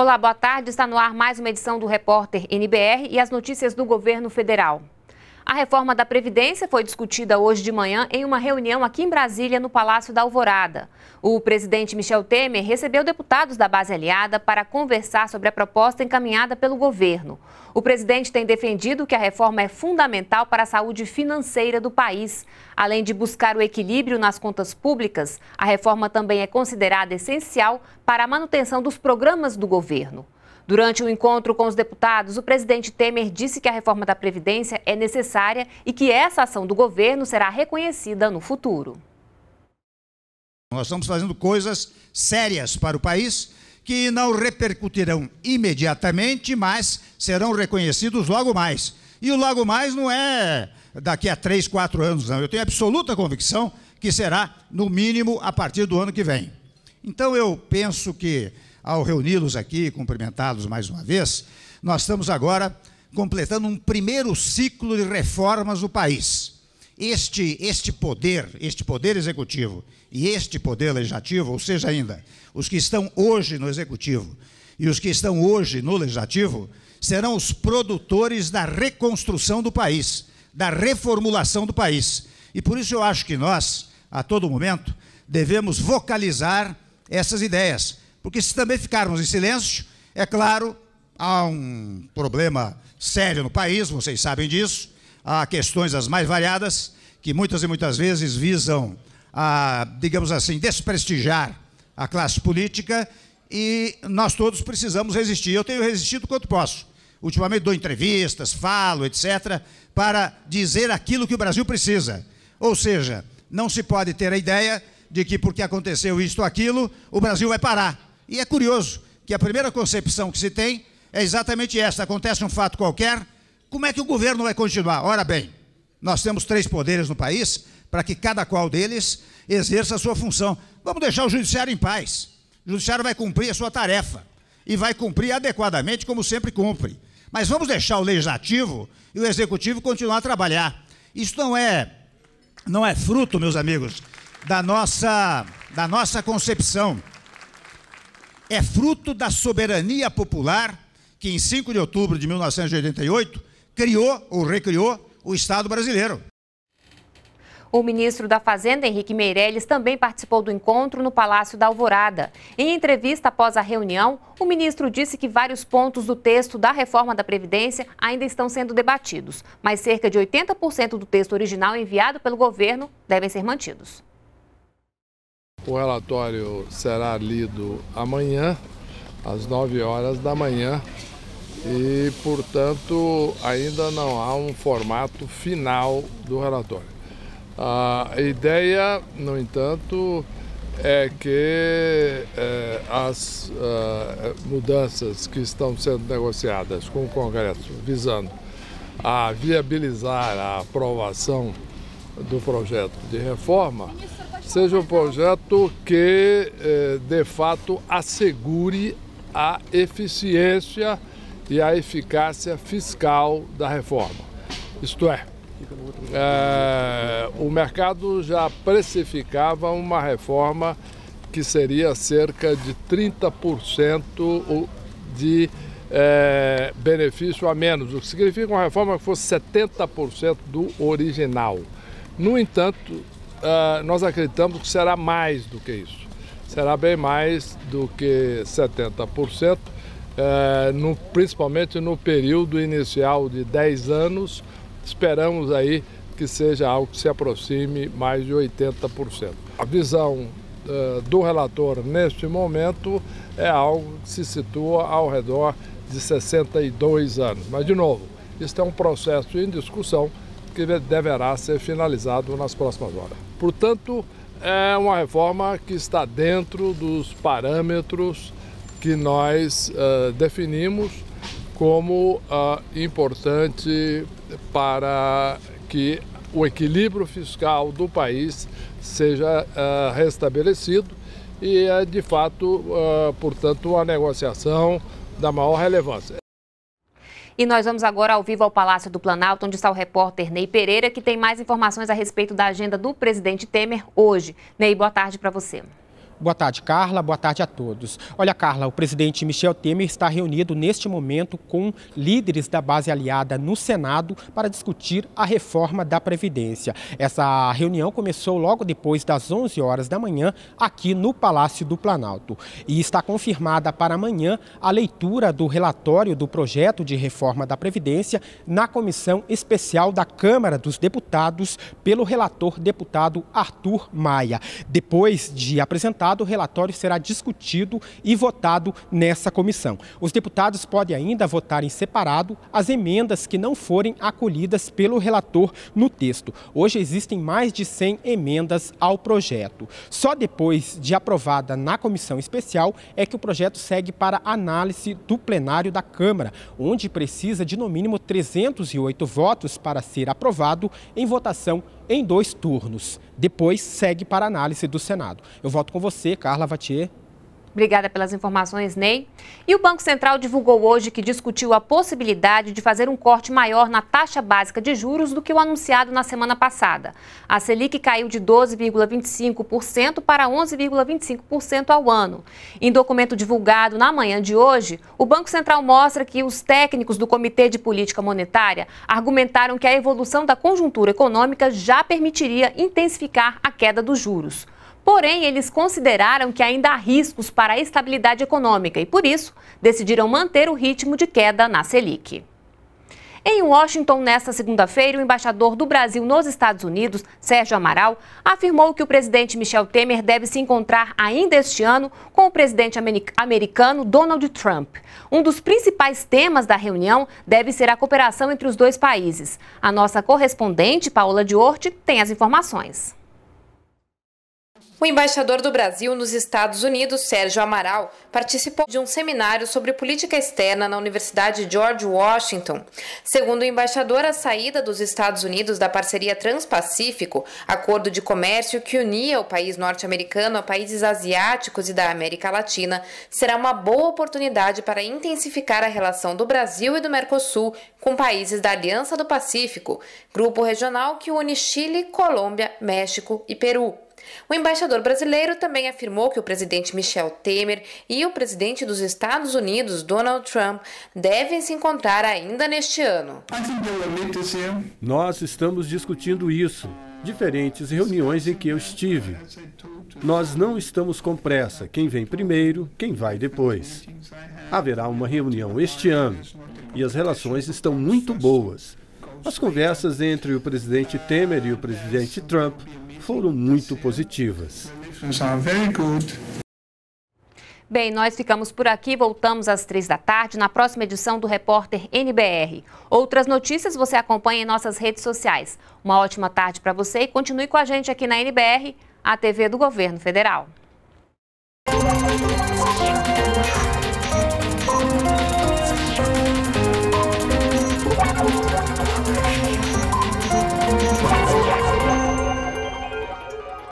Olá, boa tarde. Está no ar mais uma edição do Repórter NBR e as notícias do governo federal. A reforma da Previdência foi discutida hoje de manhã em uma reunião aqui em Brasília, no Palácio da Alvorada. O presidente Michel Temer recebeu deputados da base aliada para conversar sobre a proposta encaminhada pelo governo. O presidente tem defendido que a reforma é fundamental para a saúde financeira do país. Além de buscar o equilíbrio nas contas públicas, a reforma também é considerada essencial para a manutenção dos programas do governo. Durante o um encontro com os deputados, o presidente Temer disse que a reforma da Previdência é necessária e que essa ação do governo será reconhecida no futuro. Nós estamos fazendo coisas sérias para o país que não repercutirão imediatamente, mas serão reconhecidos logo mais. E o logo mais não é daqui a três, quatro anos, não. Eu tenho absoluta convicção que será, no mínimo, a partir do ano que vem. Então, eu penso que ao reuni-los aqui, cumprimentá-los mais uma vez, nós estamos agora completando um primeiro ciclo de reformas do país. Este, este poder, este poder executivo e este poder legislativo, ou seja, ainda, os que estão hoje no executivo e os que estão hoje no legislativo, serão os produtores da reconstrução do país, da reformulação do país. E por isso eu acho que nós, a todo momento, devemos vocalizar essas ideias, porque se também ficarmos em silêncio, é claro, há um problema sério no país, vocês sabem disso, há questões as mais variadas que muitas e muitas vezes visam a, digamos assim, desprestigiar a classe política e nós todos precisamos resistir. Eu tenho resistido quanto posso. Ultimamente dou entrevistas, falo, etc, para dizer aquilo que o Brasil precisa. Ou seja, não se pode ter a ideia de que porque aconteceu isto ou aquilo, o Brasil vai parar. E é curioso que a primeira concepção que se tem é exatamente esta: acontece um fato qualquer, como é que o governo vai continuar? Ora bem, nós temos três poderes no país para que cada qual deles exerça a sua função. Vamos deixar o judiciário em paz. O judiciário vai cumprir a sua tarefa e vai cumprir adequadamente, como sempre cumpre. Mas vamos deixar o legislativo e o executivo continuar a trabalhar. Isso não é não é fruto, meus amigos, da nossa da nossa concepção é fruto da soberania popular que, em 5 de outubro de 1988, criou ou recriou o Estado brasileiro. O ministro da Fazenda, Henrique Meirelles, também participou do encontro no Palácio da Alvorada. Em entrevista após a reunião, o ministro disse que vários pontos do texto da reforma da Previdência ainda estão sendo debatidos, mas cerca de 80% do texto original enviado pelo governo devem ser mantidos. O relatório será lido amanhã, às 9 horas da manhã, e, portanto, ainda não há um formato final do relatório. A ideia, no entanto, é que é, as é, mudanças que estão sendo negociadas com o Congresso, visando a viabilizar a aprovação do projeto de reforma, seja um projeto que, eh, de fato, assegure a eficiência e a eficácia fiscal da reforma. Isto é, é, o mercado já precificava uma reforma que seria cerca de 30% de é, benefício a menos, o que significa uma reforma que fosse 70% do original. No entanto, uh, nós acreditamos que será mais do que isso. Será bem mais do que 70%, uh, eh, no, principalmente no período inicial de 10 anos. Esperamos aí que seja algo que se aproxime mais de 80%. A visão uh, do relator neste momento é algo que se situa ao redor de 62 anos. Mas, de novo, isso é um processo em discussão que deverá ser finalizado nas próximas horas. Portanto, é uma reforma que está dentro dos parâmetros que nós uh, definimos como uh, importante para que o equilíbrio fiscal do país seja uh, restabelecido e é de fato, portanto, uma negociação da maior relevância. E nós vamos agora ao vivo ao Palácio do Planalto, onde está o repórter Ney Pereira, que tem mais informações a respeito da agenda do presidente Temer hoje. Ney, boa tarde para você. Boa tarde, Carla. Boa tarde a todos. Olha, Carla, o presidente Michel Temer está reunido neste momento com líderes da base aliada no Senado para discutir a reforma da Previdência. Essa reunião começou logo depois das 11 horas da manhã aqui no Palácio do Planalto. E está confirmada para amanhã a leitura do relatório do projeto de reforma da Previdência na Comissão Especial da Câmara dos Deputados pelo relator deputado Arthur Maia. Depois de apresentar o relatório será discutido e votado nessa comissão. Os deputados podem ainda votar em separado as emendas que não forem acolhidas pelo relator no texto. Hoje existem mais de 100 emendas ao projeto. Só depois de aprovada na comissão especial é que o projeto segue para análise do plenário da Câmara, onde precisa de no mínimo 308 votos para ser aprovado em votação em dois turnos. Depois segue para análise do Senado. Eu volto com você, Carla Vatier. Obrigada pelas informações, Ney. E o Banco Central divulgou hoje que discutiu a possibilidade de fazer um corte maior na taxa básica de juros do que o anunciado na semana passada. A Selic caiu de 12,25% para 11,25% ao ano. Em documento divulgado na manhã de hoje, o Banco Central mostra que os técnicos do Comitê de Política Monetária argumentaram que a evolução da conjuntura econômica já permitiria intensificar a queda dos juros. Porém, eles consideraram que ainda há riscos para a estabilidade econômica e, por isso, decidiram manter o ritmo de queda na Selic. Em Washington, nesta segunda-feira, o embaixador do Brasil nos Estados Unidos, Sérgio Amaral, afirmou que o presidente Michel Temer deve se encontrar ainda este ano com o presidente americano Donald Trump. Um dos principais temas da reunião deve ser a cooperação entre os dois países. A nossa correspondente, Paola Diorti, tem as informações. O embaixador do Brasil nos Estados Unidos, Sérgio Amaral, participou de um seminário sobre política externa na Universidade George Washington. Segundo o embaixador, a saída dos Estados Unidos da parceria Transpacífico, acordo de comércio que unia o país norte-americano a países asiáticos e da América Latina, será uma boa oportunidade para intensificar a relação do Brasil e do Mercosul com países da Aliança do Pacífico, grupo regional que une Chile, Colômbia, México e Peru. O embaixador brasileiro também afirmou que o presidente Michel Temer e o presidente dos Estados Unidos, Donald Trump, devem se encontrar ainda neste ano. Nós estamos discutindo isso, diferentes reuniões em que eu estive. Nós não estamos com pressa, quem vem primeiro, quem vai depois. Haverá uma reunião este ano e as relações estão muito boas. As conversas entre o presidente Temer e o presidente Trump foram muito positivas. É Bem, nós ficamos por aqui, voltamos às três da tarde na próxima edição do Repórter NBR. Outras notícias você acompanha em nossas redes sociais. Uma ótima tarde para você e continue com a gente aqui na NBR, a TV do Governo Federal.